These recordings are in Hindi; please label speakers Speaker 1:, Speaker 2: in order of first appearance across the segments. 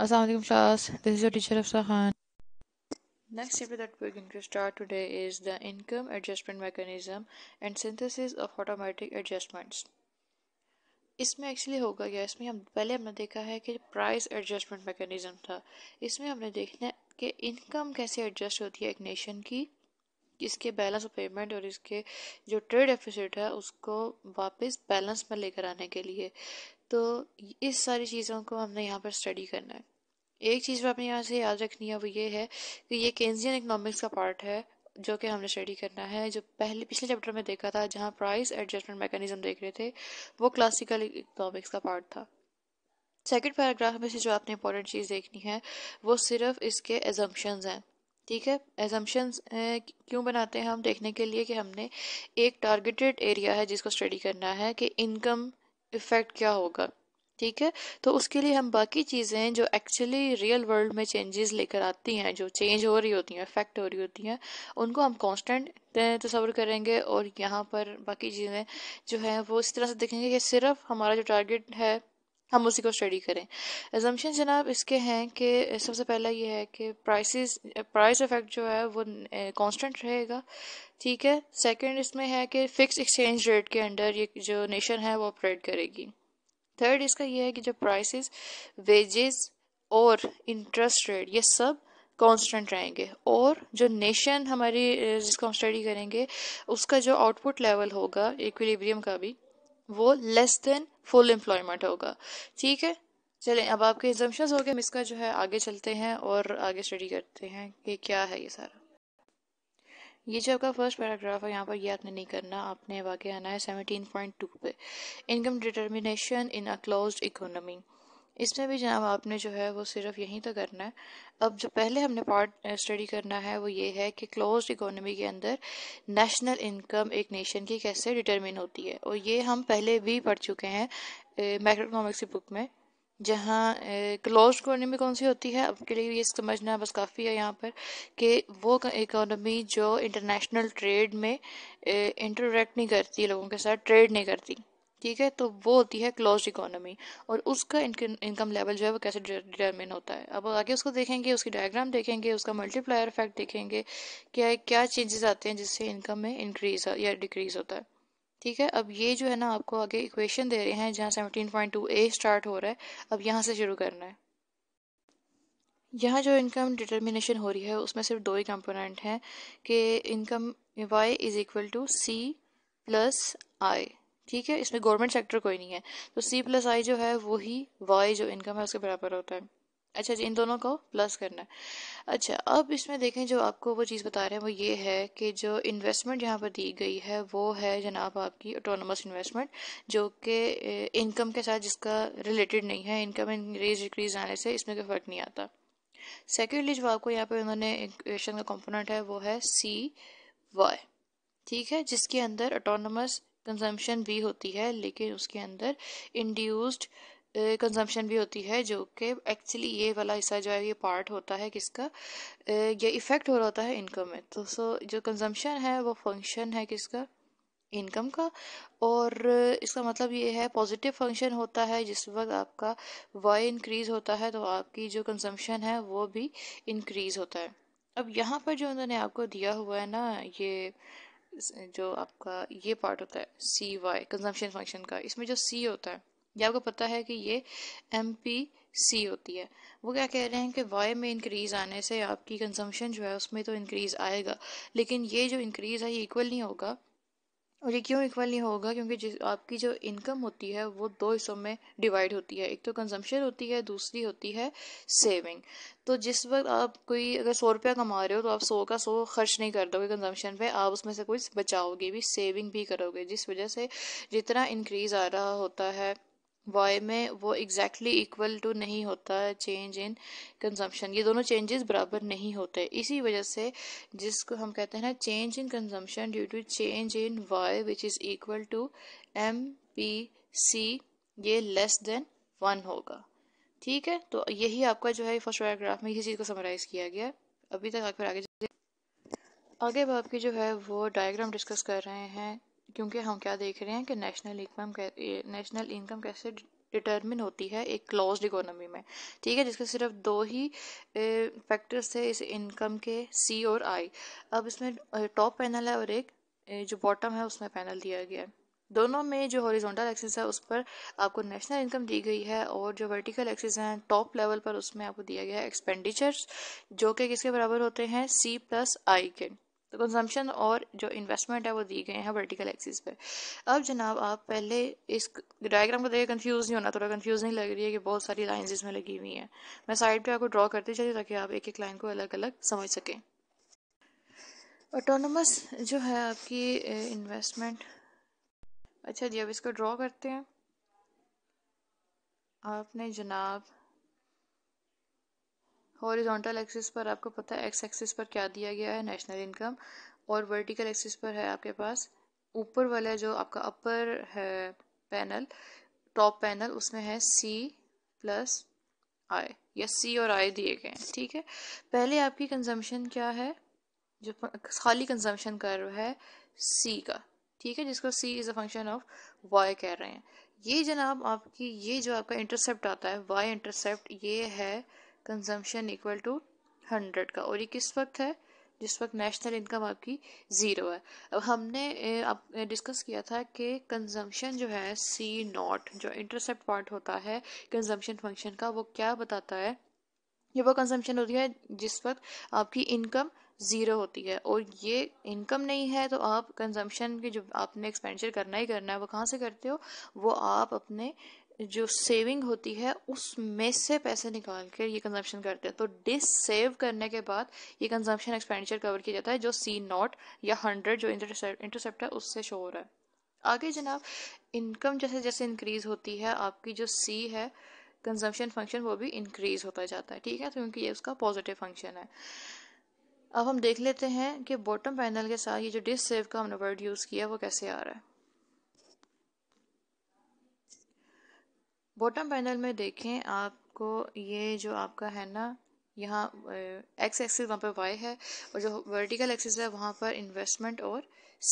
Speaker 1: Assalamualaikum class, this is your teacher Afsa Khan. Next chapter that we're going to start today is the income adjustment mechanism and synthesis of automatic adjustments. इसमें एक्चुअली होगा क्या इसमें हम पहले हमने देखा है कि प्राइस एडजस्टमेंट मैकेनिज्म था इसमें हमने देखना है कि इनकम कैसे एडजस्ट होती है एक नेशन की इसके बैलेंस ऑफ पेमेंट और इसके जो ट्रेड डेफिसिट है उसको वापस बैलेंस में लेकर आने के लिए तो इस सारी चीज़ों को हमने यहाँ पर स्टडी करना है एक चीज़ जो आपने यहाँ से याद रखनी है वो ये है कि ये केंजियन इकोनॉमिक्स का पार्ट है जो कि हमने स्टडी करना है जो पहले पिछले चैप्टर में देखा था जहाँ प्राइस एडजस्टमेंट मैकेनिज्म देख रहे थे वो क्लासिकल इकोनॉमिक्स का पार्ट था सेकेंड पैराग्राफ में से जो आपने इंपॉर्टेंट चीज़ देखनी है वो सिर्फ इसके एजम्पन्स हैं ठीक है एजम्पन्स क्यों बनाते हैं हम देखने के लिए कि हमने एक टारगेटेड एरिया है जिसको स्टडी करना है कि इनकम इफ़ेक्ट क्या होगा ठीक है तो उसके लिए हम बाकी चीज़ें जो एक्चुअली रियल वर्ल्ड में चेंजेस लेकर आती हैं जो चेंज हो रही होती हैं इफेक्ट हो रही होती हैं उनको हम कांस्टेंट तस्वर तो करेंगे और यहाँ पर बाकी चीज़ें जो हैं वो इस तरह से देखेंगे कि सिर्फ हमारा जो टारगेट है हम उसी को स्टडी करें एजम्पन जनाब इसके हैं कि सबसे पहला ये है कि प्राइसेस प्राइस इफेक्ट जो है वो कांस्टेंट रहेगा ठीक है सेकंड इसमें है कि फ़िक्स एक्सचेंज रेट के अंडर ये जो नेशन है वो ऑपरेट करेगी थर्ड इसका ये है कि जो प्राइसेस वेजेस और इंटरेस्ट रेट ये सब कांस्टेंट रहेंगे और जो नेशन हमारी जिसको हम स्टडी करेंगे उसका जो आउटपुट लेवल होगा इक्विलिब्रियम का भी वो लेस देन फुल एम्प्लॉयमेंट होगा ठीक है चलें अब आपके एग्जाम्शन हो गए हम इसका जो है आगे चलते हैं और आगे स्टडी करते हैं कि क्या है ये सारा ये जो आपका फर्स्ट पैराग्राफ है यहाँ पर ये आपने नहीं करना आपने वाकई आना है सेवनटीन पॉइंट टू पे income determination in a close economy इसमें भी जनाब आपने जो है वो सिर्फ यहीं तक तो करना है अब जो पहले हमने पार्ट स्टडी करना है वो ये है कि क्लोज इकोनॉमी के अंदर नेशनल इनकम एक नेशन की कैसे डिटरमिन होती है और ये हम पहले भी पढ़ चुके हैं माइक्रो इकोनॉमिक्स की बुक में जहाँ क्लोज इकोनॉमी कौन सी होती है आपके लिए ये समझना बस काफ़ी है यहाँ पर कि वो इकोनॉमी जो इंटरनेशनल ट्रेड में इंटरेक्ट नहीं करती लोगों के साथ ट्रेड नहीं करती ठीक है तो वो होती है क्लोज इकोनॉमी और उसका इनकम लेवल जो है वो कैसे डिटरमिन होता है अब आगे उसको देखेंगे उसकी डायग्राम देखेंगे उसका मल्टीप्लायर इफेक्ट देखेंगे क्या क्या चेंजेस आते हैं जिससे इनकम में इंक्रीज या डिक्रीज होता है ठीक है अब ये जो है ना आपको आगे इक्वेशन दे रहे हैं जहाँ seventeen point two A start हो रहा है अब यहाँ से शुरू करना है यहाँ जो इनकम डिटर्मिनेशन हो रही है उसमें सिर्फ दो ही कंपोनेंट हैं कि income Y is equal to C plus I ठीक है इसमें गवर्नमेंट सेक्टर कोई नहीं है तो सी प्लस आई जो है वही वाई जो इनकम है उसके बराबर होता है अच्छा जी इन दोनों को प्लस करना है अच्छा अब इसमें देखें जो आपको वो चीज़ बता रहे हैं वो ये है कि जो इन्वेस्टमेंट यहाँ पर दी गई है वो है जनाब आपकी ऑटोनमस इन्वेस्टमेंट जो कि इनकम के साथ जिसका रिलेटेड नहीं है इनकम इंक्रीज डिक्रीज आने से इसमें कोई फ़र्क नहीं आता सेकेंडली जो आपको यहाँ पर उन्होंने इक्वेशन का कंपोनेंट है वो है सी वाई ठीक है जिसके अंदर ऑटोनमस कंजम्पशन भी होती है लेकिन उसके अंदर इंड्यूस्ड कंजम्पशन भी होती है जो कि एक्चुअली ये वाला हिस्सा जो है ये पार्ट होता है किसका ये इफ़ेक्ट हो रहा होता है इनकम में तो सो जो कंजम्पशन है वो फंक्शन है किसका इनकम का और इसका मतलब ये है पॉजिटिव फंक्शन होता है जिस वक्त आपका वाई इंक्रीज होता है तो आपकी जो कंजम्पशन है वो भी इंक्रीज होता है अब यहाँ पर जो उन्होंने आपको दिया हुआ है ना ये जो आपका ये पार्ट होता है सी वाई कंजम्पशन फंक्शन का इसमें जो सी होता है ये आपको पता है कि ये एम पी सी होती है वो क्या कह रहे हैं कि वाई में इंक्रीज़ आने से आपकी कंजम्पशन जो है उसमें तो इंक्रीज़ आएगा लेकिन ये जो इंक्रीज़ है ये इक्वल नहीं होगा और ये क्यों इक्वल नहीं होगा क्योंकि जिस आपकी जो इनकम होती है वो दो हिस्सों में डिवाइड होती है एक तो कंजम्पशन होती है दूसरी होती है सेविंग तो जिस वक्त आप कोई अगर सौ रुपया कमा रहे हो तो आप सौ का सौ खर्च नहीं कर दोगे कंजम्पशन पे आप उसमें से कुछ बचाओगे भी सेविंग भी करोगे जिस वजह से जितना इंक्रीज आ रहा होता है वाई में वो एग्जैक्टली इक्वल टू नहीं होता है चेंज इन कंजम्पशन ये दोनों चेंजेस बराबर नहीं होते इसी वजह से जिसको हम कहते हैं ना change in consumption due to change in Y which is equal to M P C ये लेस देन वन होगा ठीक है तो यही आपका जो है फर्स्ट पैराग्राफ में यही चीज़ को समराइज़ किया गया अभी तक आप फिर आगे आगे अब आपकी जो है वो डायग्राम डिस्कस कर रहे हैं क्योंकि हम क्या देख रहे हैं कि नेशनल इनकम नेशनल इनकम कैसे डिटर्मिन होती है एक क्लोज इकोनॉमी में ठीक है जिसके सिर्फ दो ही फैक्टर्स थे इस इनकम के सी और आई अब इसमें टॉप पैनल है और एक जो बॉटम है उसमें पैनल दिया गया है दोनों में जो हॉरिजॉन्टल एक्सिस है उस पर आपको नेशनल इनकम दी गई है और जो वर्टिकल एक्सिस हैं टॉप लेवल पर उसमें आपको दिया गया है एक्सपेंडिचर्स जो कि किसके बराबर होते हैं सी प्लस आई के तो कंजम्पशन और जो इन्वेस्टमेंट है वो दिए गए हैं वर्टिकल एक्सिस पे अब जनाब आप पहले इस डायग्राम को देखिए कंफ्यूज नहीं होना थोड़ा कंफ्यूज नहीं लग रही है कि बहुत सारी लाइंस इसमें लगी हुई हैं मैं साइड पे आपको ड्रॉ करती चलिए ताकि आप एक एक लाइन को अलग अलग समझ सकें ऑटोनमस जो है आपकी इन्वेस्टमेंट अच्छा जी अब इसको ड्रॉ करते हैं आपने जनाब हॉरिजॉन्टल एक्सिस पर आपको पता है एक्स एक्सिस पर क्या दिया गया है नेशनल इनकम और वर्टिकल एक्सिस पर है आपके पास ऊपर वाला जो आपका अपर है पैनल टॉप पैनल उसमें है सी प्लस आई या सी और आई दिए गए हैं ठीक है पहले आपकी कंजम्पशन क्या है जो खाली कंजम्पशन रहा है सी का ठीक है जिसको C is a function of Y कह रहे हैं ये जनाब आपकी ये जो आपका इंटरसेप्ट आता है वाई इंटरसेप्ट ये है कंजम्पशन इक्वल टू हंड्रेड का और ये किस वक्त है जिस वक्त नेशनल इनकम आपकी ज़ीरो है अब हमने अब डिस्कस किया था कि कंजम्पशन जो है सी नॉट जो इंटरसेप्ट पॉइंट होता है कंजम्पशन फंक्शन का वो क्या बताता है ये वो कंजम्पशन होती है जिस वक्त आपकी इनकम ज़ीरो होती है और ये इनकम नहीं है तो आप कंजम्पशन की जो आपने एक्सपेंडिचर करना ही करना है वो कहाँ से करते हो वो आप अपने जो सेविंग होती है उसमें से पैसे निकाल कर ये कंजम्पशन करते हैं तो डिस सेव करने के बाद ये कंजम्पशन एक्सपेंडिचर कवर किया जाता है जो सी नॉट या हंड्रेड जो इंटरसेप्ट है उससे शो हो रहा है आगे जनाब इनकम जैसे जैसे इंक्रीज होती है आपकी जो सी है कंजम्पशन फंक्शन वो भी इंक्रीज होता जाता है ठीक है तो क्योंकि ये उसका पॉजिटिव फंक्शन है अब हम देख लेते हैं कि बॉटम पैनल के साथ ये जो डिस सेव का हमने वर्ड यूज़ किया वो कैसे आ रहा है बॉटम पैनल में देखें आपको ये जो आपका है ना यहाँ एक्स एक्सिस वहाँ पर वाई है और जो वर्टिकल एक्सिस है वहाँ पर इन्वेस्टमेंट और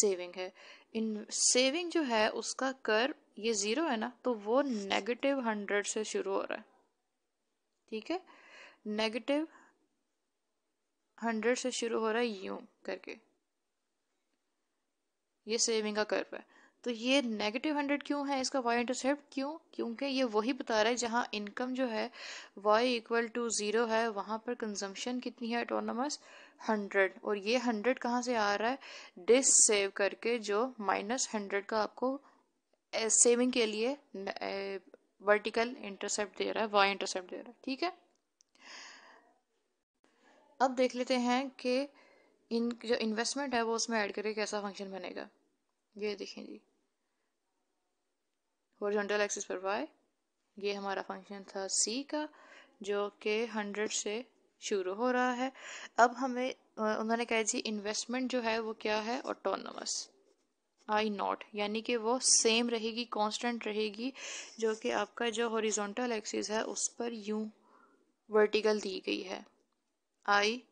Speaker 1: सेविंग है इन सेविंग जो है उसका कर ये ज़ीरो है ना तो वो नेगेटिव हंड्रेड से शुरू हो रहा है ठीक है नेगेटिव हंड्रेड से शुरू हो रहा है यूं करके ये सेविंग का कर्व है तो ये नेगेटिव हंड्रेड क्यों है इसका वाई इंटरसेप्ट क्यों क्योंकि ये वही बता रहा है जहाँ इनकम जो है वाई इक्वल टू ज़ीरो है वहाँ पर कंजम्पशन कितनी है एटोनमस हंड्रेड और ये हंड्रेड कहाँ से आ रहा है डिस सेव करके जो माइनस हंड्रेड का आपको सेविंग के लिए वर्टिकल इंटरसेप्ट दे रहा है वाई इंटरसेप्ट दे रहा है ठीक है अब देख लेते हैं कि इन जो इन्वेस्टमेंट है वो उसमें ऐड करके कैसा फंक्शन बनेगा ये देखें जी हॉरिजॉन्टल एक्सिस पर वाई ये हमारा फंक्शन था सी का जो कि हंड्रेड से शुरू हो रहा है अब हमें उन्होंने कहा जी इन्वेस्टमेंट जो है वो क्या है ऑटोनमस आई नॉट यानी कि वो सेम रहेगी कांस्टेंट रहेगी जो कि आपका जो हॉरिजॉन्टल एक्सिस है उस पर यू वर्टिकल दी गई है आई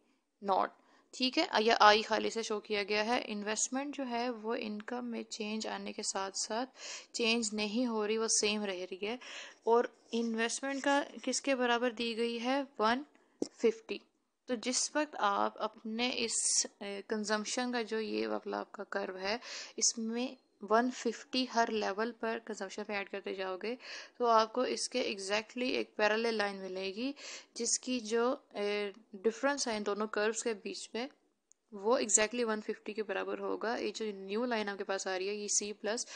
Speaker 1: नॉट ठीक है या आई खाली से शो किया गया है इन्वेस्टमेंट जो है वो इनकम में चेंज आने के साथ साथ चेंज नहीं हो रही वो सेम रह रही है और इन्वेस्टमेंट का किसके बराबर दी गई है वन फिफ्टी तो जिस वक्त आप अपने इस कंजम्पशन का जो ये वाला आपका कर्व है इसमें वन फिफ्टी हर लेवल पर कंजम्पशन पे ऐड करते जाओगे तो आपको इसके एग्जैक्टली exactly एक पैरल लाइन मिलेगी जिसकी जो डिफरेंस है इन दोनों कर्व्स के बीच में वो एग्जैक्टली वन फिफ्टी के बराबर होगा ये जो न्यू लाइन आपके पास आ रही है ये सी प्लस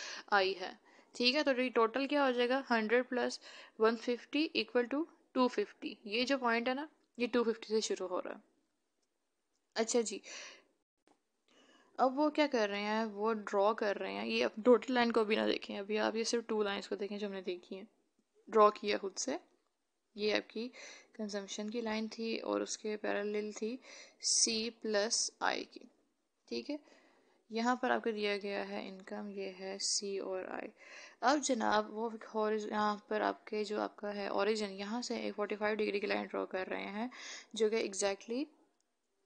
Speaker 1: आई है ठीक है तो ये टोटल क्या हो जाएगा hundred plus one fifty equal to two fifty ये जो पॉइंट है ना ये टू फिफ्टी से शुरू हो रहा है अच्छा जी अब वो क्या कर रहे हैं वो ड्रॉ कर रहे हैं ये अब टोटल लाइन को अभी ना देखें अभी आप ये सिर्फ टू लाइंस को देखें जो हमने देखी हैं ड्रॉ किया खुद से ये आपकी कंजम्पशन की लाइन थी और उसके पैरेलल थी सी प्लस आई की ठीक है यहाँ पर आपको दिया गया है इनकम ये है सी और आई अब जनाब वो यहाँ पर आपके जो आपका है ओरिजिन यहाँ से एक फोर्टी फाइव डिग्री की लाइन ड्रॉ कर रहे हैं जो कि एग्जैक्टली exactly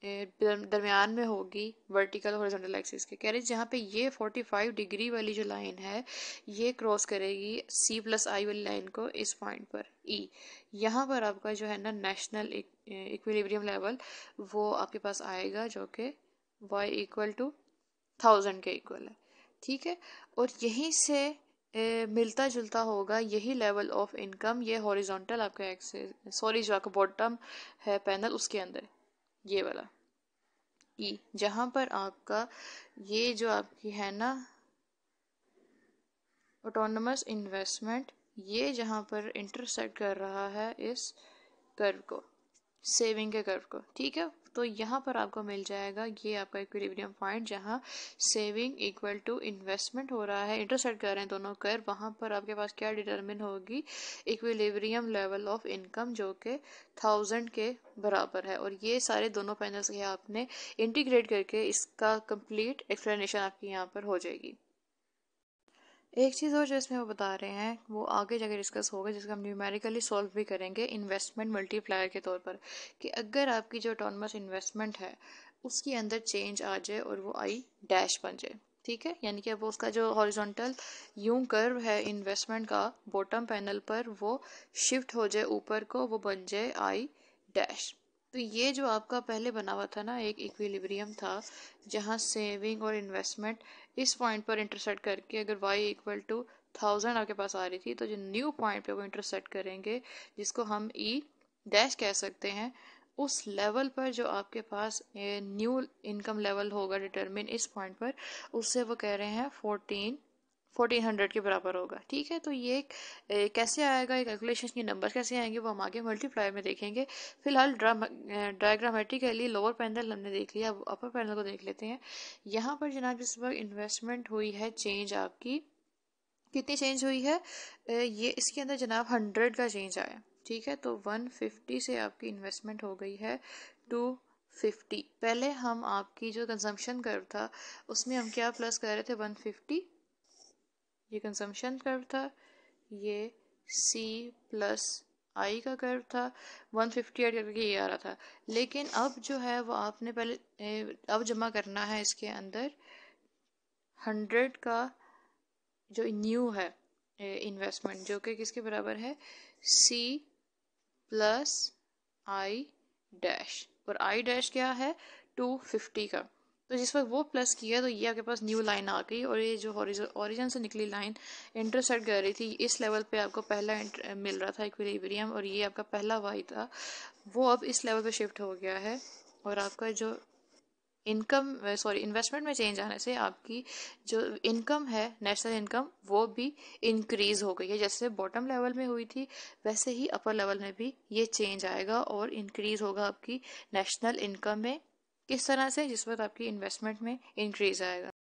Speaker 1: दरमियान में होगी वर्टिकल हॉरिजॉन्टल एक्सिस के कह हैं जहाँ पे ये 45 डिग्री वाली जो लाइन है ये क्रॉस करेगी सी प्लस आई वाली लाइन को इस पॉइंट पर ई e। यहाँ पर आपका जो है ना नेशनल इक्विलिब्रियम लेवल वो आपके पास आएगा जो कि वाई इक्वल टू थाउजेंड के इक्वल है ठीक है और यहीं से ए, मिलता जुलता होगा यही लेवल ऑफ इनकम ये हॉरिजॉन्टल आपका एक्सेस सॉरी जो आपका बॉटम है पैनल उसके अंदर ये वाला ई जहाँ पर आपका ये जो आपकी है ना ऑटोनमस इन्वेस्टमेंट ये जहाँ पर इंटरसेक्ट कर रहा है इस कर्व को सेविंग के कर्व को ठीक है तो यहाँ पर आपको मिल जाएगा ये आपका इक्विलिब्रियम पॉइंट जहाँ सेविंग इक्वल टू इन्वेस्टमेंट हो रहा है इंटरसेट कर रहे हैं दोनों कर वहाँ पर आपके पास क्या डिटर्मिन होगी इक्विलिब्रियम लेवल ऑफ इनकम जो कि थाउजेंड के बराबर है और ये सारे दोनों पैनल्स के आपने इंटीग्रेट करके इसका कंप्लीट एक्सप्लेनेशन आपकी यहाँ पर हो जाएगी एक चीज़ और जो इसमें वो बता रहे हैं वो आगे जाकर डिस्कस होगा जिसका हम न्यूमेरिकली सॉल्व भी करेंगे इन्वेस्टमेंट मल्टीप्लायर के तौर पर कि अगर आपकी जो ऑटोनमस इन्वेस्टमेंट है उसके अंदर चेंज आ जाए और वो आई डैश बन जाए ठीक है यानी कि अब उसका जो हॉरिजॉन्टल यूं कर्व है इन्वेस्टमेंट का बॉटम पैनल पर वो शिफ्ट हो जाए ऊपर को वो बन जाए आई डैश तो ये जो आपका पहले बना हुआ था ना एक इक्विलिब्रियम था जहाँ सेविंग और इन्वेस्टमेंट इस पॉइंट पर इंटरसेट करके अगर y इक्वल टू थाउजेंड आपके पास आ रही थी तो जो न्यू पॉइंट पे वो इंटरसेट करेंगे जिसको हम ई e डैश कह सकते हैं उस लेवल पर जो आपके पास न्यू इनकम लेवल होगा डिटरमिन इस पॉइंट पर उससे वो कह रहे हैं फोर्टीन फोर्टीन हंड्रेड के बराबर होगा ठीक है तो ये एक कैसे आएगा कैलकुलेशन के नंबर कैसे आएंगे वो हम आगे मल्टीप्लाई में देखेंगे फिलहाल डायग्रामेटिकली लोअर पैनल हमने देख लिया अब अपर पैनल को देख लेते हैं यहाँ पर जनाब जिस वक्त इन्वेस्टमेंट हुई है चेंज आपकी कितनी चेंज हुई है ये इसके अंदर जनाब हंड्रेड का चेंज आया ठीक है तो वन फिफ्टी से आपकी इन्वेस्टमेंट हो गई है टू फिफ्टी पहले हम आपकी जो कंजम्पशन कर था उसमें हम क्या प्लस कर रहे थे वन फिफ्टी ये कंजम्पशन कर्व था ये सी प्लस आई का कर्व था 158 फिफ्टी एड करके ये आ रहा था लेकिन अब जो है वो आपने पहले अब जमा करना है इसके अंदर हंड्रेड का जो न्यू है इन्वेस्टमेंट जो कि किसके बराबर है सी प्लस आई डैश और आई डैश क्या है टू फिफ्टी का तो जिस वक्त वो प्लस किया तो ये आपके पास न्यू लाइन आ गई और ये जो ऑरिजन से निकली लाइन इंटरसेट कर रही थी इस लेवल पे आपको पहला मिल रहा था इक्विलिब्रियम और ये आपका पहला वाई था वो अब इस लेवल पे शिफ्ट हो गया है और आपका जो इनकम सॉरी इन्वेस्टमेंट में चेंज आने से आपकी जो इनकम है नेशनल इनकम वो भी इंक्रीज हो गई है जैसे बॉटम लेवल में हुई थी वैसे ही अपर लेवल में भी ये चेंज आएगा और इंक्रीज होगा आपकी नेशनल इनकम में किस तरह से जिस वक्त आपकी इन्वेस्टमेंट में इंक्रीज आएगा